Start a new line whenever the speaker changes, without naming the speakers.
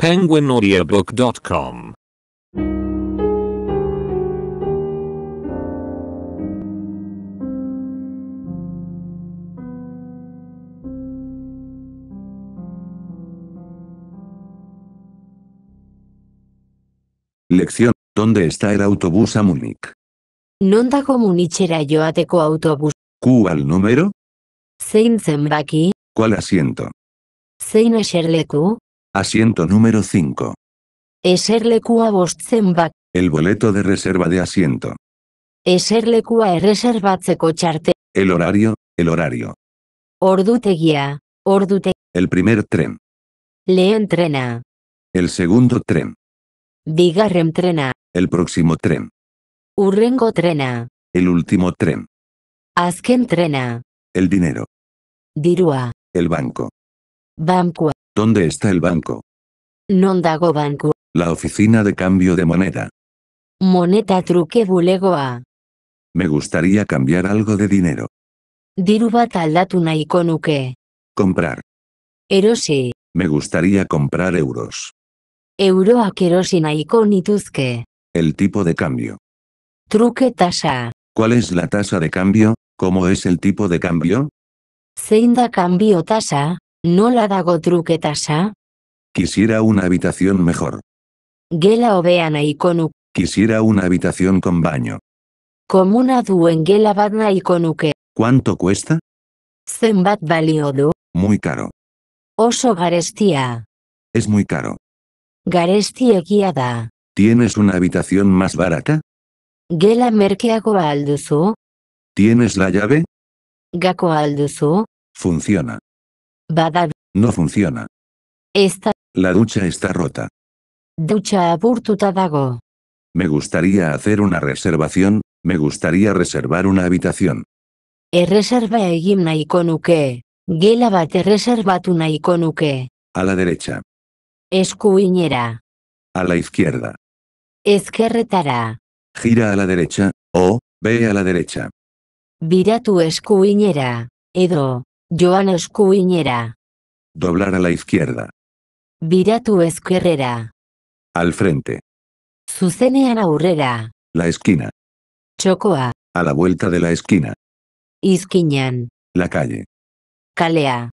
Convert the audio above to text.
penguinaudiobook.com Lección, ¿dónde está el autobús a Múnich?
Nonda teco joateko autobús.
¿Cuál número?
Zein Zembaki,
¿Cuál asiento? Zein Asiento número 5.
Eserlekua bostzenbak.
El boleto de reserva de asiento.
Eserlekua erreserbatzeko txarte.
El horario, el horario.
Ordutegia, ordute.
El primer tren.
Le entrena.
El segundo tren.
Bigarren trena.
El próximo tren.
Urrengo trena.
El último tren.
Azken trena. El dinero. Dirua. El banco. Bankua.
¿Dónde está el banco?
Nondago Banco.
La oficina de cambio de moneda.
Moneta truque bulegoa.
Me gustaría cambiar algo de dinero.
diruba al aldatu Comprar. Erosi.
Me gustaría comprar euros.
Euroa kerosi nahiko
El tipo de cambio.
Truque tasa.
¿Cuál es la tasa de cambio? ¿Cómo es el tipo de cambio?
Zinda cambio tasa? ¿No la dago truquetasa?
Quisiera una habitación mejor.
Gela obeana ikonuk.
Quisiera una habitación con baño.
Komuna duen gela badna ikonuke.
¿Cuánto cuesta?
Zenbat balio du? Muy caro. Oso garestia.
Es muy caro.
Garestia e guiada.
¿Tienes una habitación más barata?
Gela merkeago alduzu?
¿Tienes la llave?
Gako alduzu?
Funciona. Badab. No funciona. Esta. La ducha está rota.
Ducha aburtuta dago.
Me gustaría hacer una reservación, me gustaría reservar una habitación.
E reserva e gimna nuke. Gela bat e reserva
A la derecha.
Escuiñera.
A la izquierda.
Esquerretara.
Gira a la derecha, o, ve a la derecha.
tu escuiñera. Edo, Joan eskuinera.
Doblar a la izquierda.
Viratu esquerrera.
Al frente.
Zuzenean aurrera. La esquina. Chocoa.
A la vuelta de la esquina.
Isquiñan. La calle. Calea.